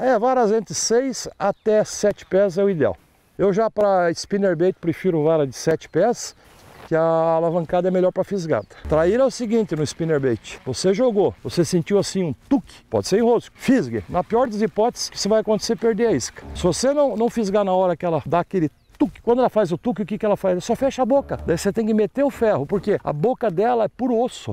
É, varas entre 6 até 7 pés é o ideal. Eu já para spinnerbait prefiro vara de 7 pés, que a alavancada é melhor para fisgada. Trair é o seguinte no spinnerbait, você jogou, você sentiu assim um tuque, pode ser em rosco, fisgue. Na pior das hipóteses, o vai acontecer? Perder a isca. Se você não, não fisgar na hora que ela dá aquele tuque, quando ela faz o tuque, o que, que ela faz? Ela só fecha a boca, daí você tem que meter o ferro, porque a boca dela é puro osso.